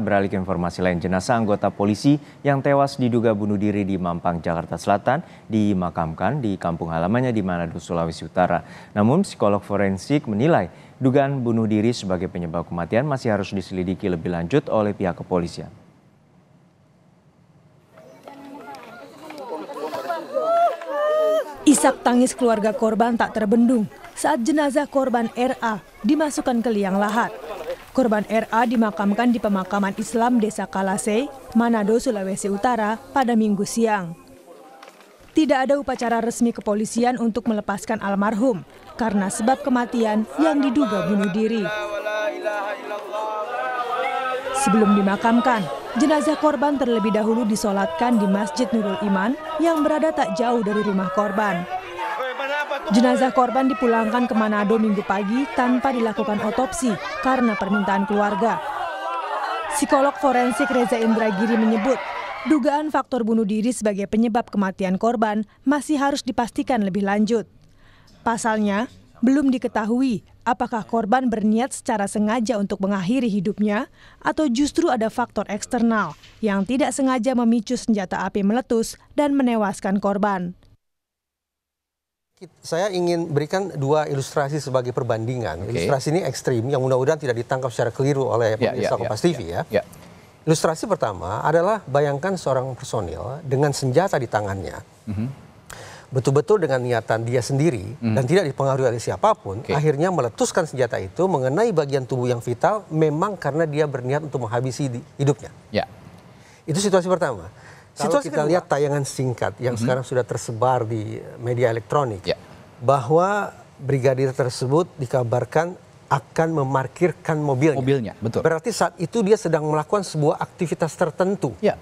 beralih ke informasi lain. Jenazah anggota polisi yang tewas diduga bunuh diri di Mampang, Jakarta Selatan dimakamkan di kampung halamannya di Manado, Sulawesi Utara. Namun psikolog forensik menilai dugaan bunuh diri sebagai penyebab kematian masih harus diselidiki lebih lanjut oleh pihak kepolisian. Isak tangis keluarga korban tak terbendung saat jenazah korban RA dimasukkan ke liang lahat. Korban RA dimakamkan di pemakaman Islam Desa Kalase, Manado, Sulawesi Utara pada minggu siang. Tidak ada upacara resmi kepolisian untuk melepaskan almarhum karena sebab kematian yang diduga bunuh diri. Sebelum dimakamkan, jenazah korban terlebih dahulu disolatkan di Masjid Nurul Iman yang berada tak jauh dari rumah korban. Jenazah korban dipulangkan ke Manado minggu pagi tanpa dilakukan otopsi karena permintaan keluarga. Psikolog forensik Reza Indragiri menyebut, dugaan faktor bunuh diri sebagai penyebab kematian korban masih harus dipastikan lebih lanjut. Pasalnya, belum diketahui apakah korban berniat secara sengaja untuk mengakhiri hidupnya atau justru ada faktor eksternal yang tidak sengaja memicu senjata api meletus dan menewaskan korban. Saya ingin berikan dua ilustrasi sebagai perbandingan. Okay. Ilustrasi ini ekstrim, yang mudah-mudahan tidak ditangkap secara keliru oleh ya, pemirsa yeah, Kompas yeah, TV yeah. ya. Yeah. Ya. Ilustrasi pertama adalah bayangkan seorang personil dengan senjata di tangannya, mm-hmm. betul-betul dengan niatan dia sendiri mm-hmm. dan tidak dipengaruhi oleh siapapun, okay. akhirnya meletuskan senjata itu mengenai bagian tubuh yang vital, memang karena dia berniat untuk menghabisi hidupnya. Yeah. Itu situasi pertama. Kalau Situasi kita kedua. lihat tayangan singkat yang mm -hmm. sekarang sudah tersebar di media elektronik, yeah. bahwa brigadir tersebut dikabarkan akan memarkirkan mobilnya. Mobilnya, betul. Berarti saat itu dia sedang melakukan sebuah aktivitas tertentu. Yeah.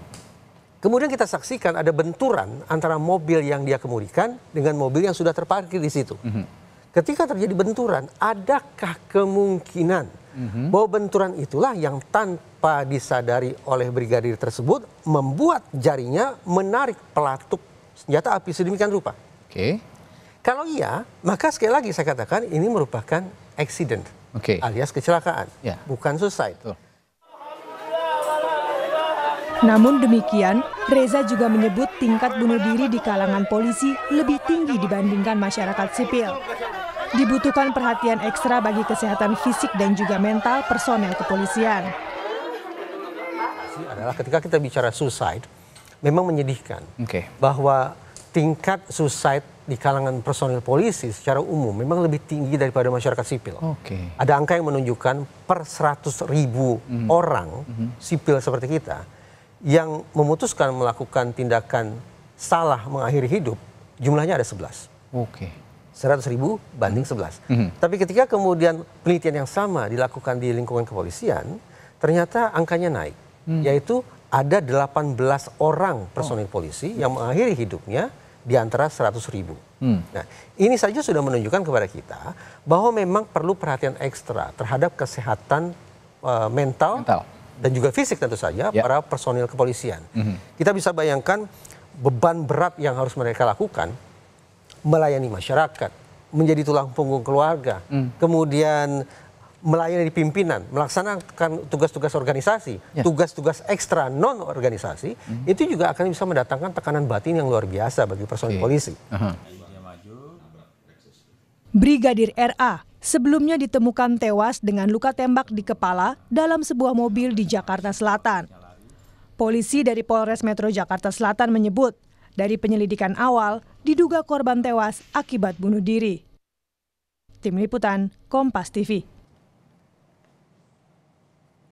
Kemudian kita saksikan ada benturan antara mobil yang dia kemudikan dengan mobil yang sudah terparkir di situ. Mm -hmm. Ketika terjadi benturan, adakah kemungkinan hmm Bahwa benturan itulah yang tanpa disadari oleh brigadir tersebut membuat jarinya menarik pelatuk senjata api sedemikian rupa. Oke. Okay. Kalau iya, maka sekali lagi saya katakan ini merupakan accident okay. alias kecelakaan, yeah. bukan suicide. Betul. Namun demikian, Reza juga menyebut tingkat bunuh diri di kalangan polisi lebih tinggi dibandingkan masyarakat sipil. Dibutuhkan perhatian ekstra bagi kesehatan fisik dan juga mental personel kepolisian. Adalah ketika kita bicara suicide, memang menyedihkan okay. bahwa tingkat suicide di kalangan personil polisi secara umum memang lebih tinggi daripada masyarakat sipil. Okay. Ada angka yang menunjukkan per 100 ribu mm -hmm. orang mm -hmm. sipil seperti kita, yang memutuskan melakukan tindakan salah mengakhiri hidup jumlahnya ada 11. Oke. Okay. 100 ribu banding 11. Mm -hmm. Tapi ketika kemudian penelitian yang sama dilakukan di lingkungan kepolisian, ternyata angkanya naik, mm. yaitu ada 18 orang personil oh. polisi yang mengakhiri hidupnya di antara 100 ribu. Hmm. Nah, ini saja sudah menunjukkan kepada kita bahwa memang perlu perhatian ekstra terhadap kesehatan uh, mental, mental dan juga fisik tentu saja yeah. para personil kepolisian. Mm -hmm. Kita bisa bayangkan beban berat yang harus mereka lakukan melayani masyarakat, menjadi tulang punggung keluarga, mm. kemudian melayani pimpinan, melaksanakan tugas-tugas organisasi, ya. tugas-tugas yeah. ekstra non organisasi, hmm. itu juga akan bisa mendatangkan tekanan batin yang luar biasa bagi personil okay. polisi. Uh -huh. Brigadir RA Sebelumnya ditemukan tewas dengan luka tembak di kepala dalam sebuah mobil di Jakarta Selatan. Polisi dari Polres Metro Jakarta Selatan menyebut, dari penyelidikan awal diduga korban tewas akibat bunuh diri. Tim Liputan, Kompas TV.